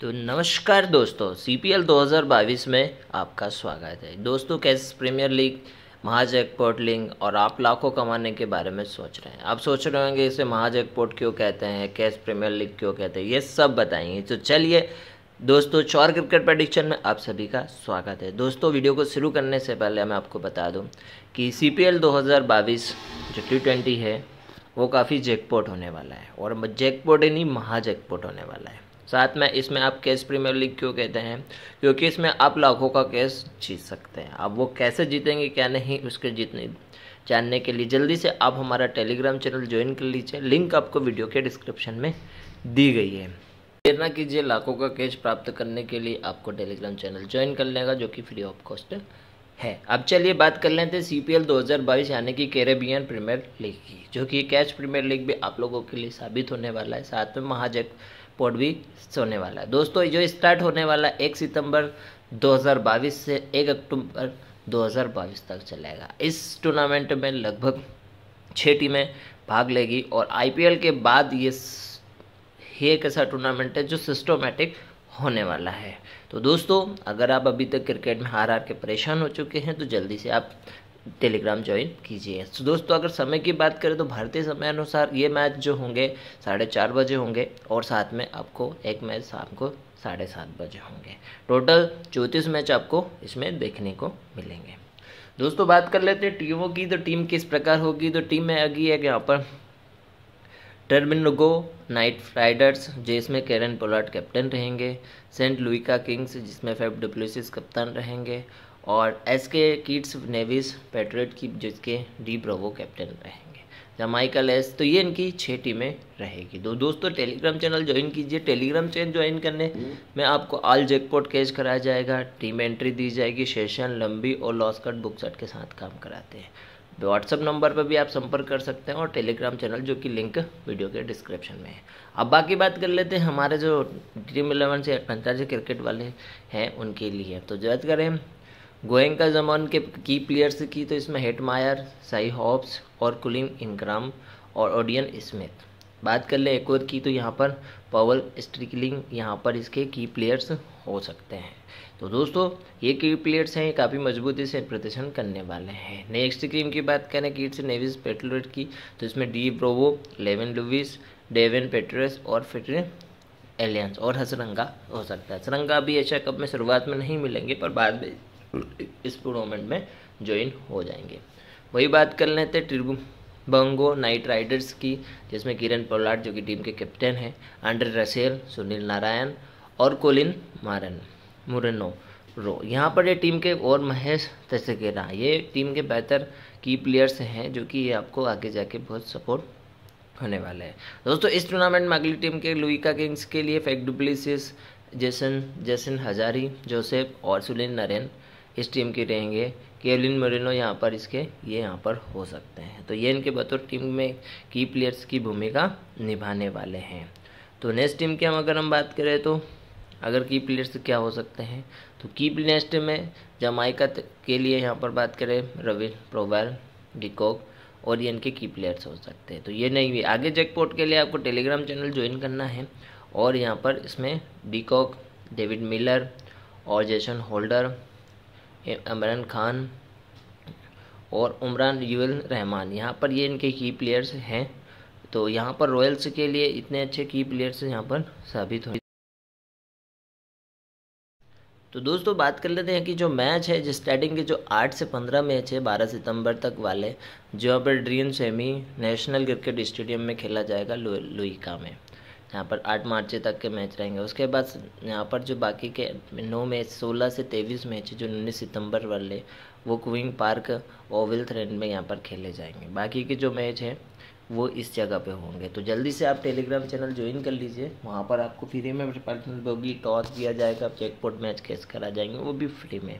तो नमस्कार दोस्तों सी पी एल 2022 में आपका स्वागत है दोस्तों कैसे प्रीमियर लीग महाजैकपॉट लिंग और आप लाखों कमाने के बारे में सोच रहे हैं आप सोच रहे होंगे इसे महाजैकपॉट क्यों कहते हैं कैश प्रीमियर लीग क्यों कहते हैं ये सब बताएंगे तो चलिए दोस्तों चौर क्रिकेट प्रडिक्शन में आप सभी का स्वागत है दोस्तों वीडियो को शुरू करने से पहले मैं आपको बता दूं कि सी पी एल जो टी ट्वेंटी है वो काफ़ी जैकपॉट होने वाला है और जैकपॉट नहीं महाजैकपॉट होने वाला है साथ में इसमें आप कैश प्रीमियर लीग क्यों कहते हैं क्योंकि इसमें आप लाखों का कैश जीत सकते हैं आप वो कैसे जीतेंगे क्या नहीं उसके जीतने जानने के लिए जल्दी से आप हमारा टेलीग्राम चैनल ज्वाइन कर लीजिए लिंक आपको वीडियो के डिस्क्रिप्शन में दी गई है प्रेरणा ना कीजिए लाखों का कैश प्राप्त करने के लिए आपको टेलीग्राम चैनल ज्वाइन कर लेगा जो कि फ्री ऑफ कॉस्ट है अब चलिए बात कर लेते हैं सी पी एल दो हज़ार बाईस यानी कि कैरेबियन प्रीमियर लीग की जो कि कैश प्रीमियर लीग भी आप लोगों के लिए साबित होने वाला है साथ में महाजग पोर्ट भी सोने वाला है दोस्तों जो स्टार्ट होने वाला एक सितंबर 2022 से एक अक्टूबर 2022 तक चलेगा इस टूर्नामेंट में लगभग छः टीमें भाग लेगी और आईपीएल के बाद ये एक ऐसा टूर्नामेंट है जो सिस्टोमेटिक होने वाला है तो दोस्तों अगर आप अभी तक क्रिकेट में हार हार के परेशान हो चुके हैं तो जल्दी से आप टेलीग्राम ज्वाइन कीजिए तो दोस्तों अगर समय की बात करें तो भारतीय समय अनुसार ये मैच जो होंगे साढ़े चार बजे होंगे और साथ में आपको एक मैच शाम को साढ़े सात बजे होंगे टोटल चौंतीस मैच आपको इसमें देखने को मिलेंगे दोस्तों बात कर लेते हैं टीमों की तो टीम किस प्रकार होगी तो टीम में अगी है यहाँ पर टर्मिनगो नाइट राइडर्स जिसमें केरन पोलार्ड कैप्टन रहेंगे सेंट लुइका किंग्स जिसमें फेफ डब्ल्यूसिस कप्तान रहेंगे और एस के किड्स नेविस पेट्रेट की जिसके डी प्रोवो कैप्टन रहेंगे माइकल एस तो ये इनकी छः टीमें रहेगी तो दोस्तों टेलीग्राम चैनल ज्वाइन कीजिए टेलीग्राम चैनल ज्वाइन करने में आपको आल जैकपॉट कैश कराया जाएगा टीम एंट्री दी जाएगी सेशन लंबी और लॉस कट बुक सेट के साथ काम कराते हैं व्हाट्सअप नंबर पर भी आप संपर्क कर सकते हैं और टेलीग्राम चैनल जो कि लिंक वीडियो के डिस्क्रिप्शन में है अब बाकी बात कर लेते हैं हमारे जो ड्रीम इलेवन से पंचायत क्रिकेट वाले हैं उनके लिए तो जज करें गोयंका जमान के की प्लेयर्स की तो इसमें हेटमायर साई हॉब्स और कुलिम इनक्राम और ओडियन स्मिथ बात कर लें एक और की तो यहाँ पर पवल स्ट्रिकलिंग यहाँ पर इसके की प्लेयर्स हो सकते हैं तो दोस्तों ये की प्लेयर्स हैं काफ़ी मजबूती से प्रदर्शन करने वाले हैं नेक्स्ट क्रीम की बात करें किट्स नेविस पेट्रोलेट की तो इसमें D Bravo Evin Lewis Devon पेटरस और फिटर एलियंस और हसरंगा हो सकता है हसरंगा भी एशिया कप में शुरुआत में नहीं मिलेंगे पर बाद में इस टूर्नामेंट में ज्वाइन हो जाएंगे वही बात कर लेते ट्रिबू बंगो नाइट राइडर्स की जिसमें किरण पोलाट जो कि टीम के कैप्टन हैं आंड्रे रसेल सुनील नारायण और कोलिन मारन मुरनो रो यहाँ पर ये टीम के और महेश तसकेरा ये टीम के बेहतर की प्लेयर्स हैं जो कि ये आपको आगे जाके बहुत सपोर्ट होने वाले हैं दोस्तों इस टूर्नामेंट में अगली टीम के लुइका किंग्स के लिए फेक डुप्लीसिस जैसन जैसन हजारी जोसेफ और सुनील नरेन इस टीम के रहेंगे केवलिन मोरिनो यहाँ पर इसके ये यहाँ पर हो सकते हैं तो ये इनके बतौर टीम में की प्लेयर्स की भूमिका निभाने वाले हैं तो नेक्स्ट टीम की हम अगर हम बात करें तो अगर की प्लेयर्स क्या हो सकते हैं तो की टीम में जमाइका के लिए यहाँ पर बात करें रवि प्रोवाल डिकॉक और ये इनके की प्लेयर्स हो सकते हैं तो ये नहीं भी आगे जैकपोर्ट के लिए आपको टेलीग्राम चैनल ज्वाइन करना है और यहाँ पर इसमें डिकॉक डेविड मिलर और जैसन होल्डर इमरान खान और उमरान यूल रहमान यहाँ पर ये इनके की प्लेयर्स हैं तो यहाँ पर रॉयल्स के लिए इतने अच्छे की प्लेयर्स यहाँ पर साबित हो तो दोस्तों बात कर लेते हैं कि जो मैच है जिस स्टार्टिंग के जो 8 से 15 मैच है 12 सितंबर तक वाले जो अब Daren Sammy National Cricket Stadium में खेला जाएगा लुईका में यहाँ पर आठ मार्च तक के मैच रहेंगे उसके बाद यहाँ पर जो बाकी के नौ मैच सोलह से तेईस मैच जो उन्नीस सितंबर वाले वो क्विंग पार्क ओविल थ्रेंड में यहाँ पर खेले जाएंगे बाकी के जो मैच हैं वो इस जगह पे होंगे तो जल्दी से आप टेलीग्राम चैनल ज्वाइन कर लीजिए वहाँ पर आपको फ्री में पर्सनल होगी टॉस दिया जाएगा चेकपोर्ट मैच कैस करा जाएंगे वो भी फ्री में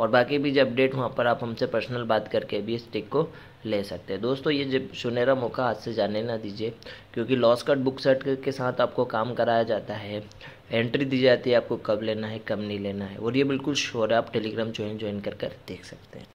और बाकी भी जो अपडेट वहाँ पर आप हमसे पर्सनल बात करके भी इस टिक को ले सकते हैं दोस्तों ये जब सुनहरा मौका हाथ से जाने ना दीजिए क्योंकि लॉस कट बुक सेट के साथ आपको काम कराया जाता है एंट्री दी जाती है आपको कब लेना है कब नहीं लेना है और ये बिल्कुल श्योर है आप टेलीग्राम ज्वाइन ज्वाइन कर कर देख सकते हैं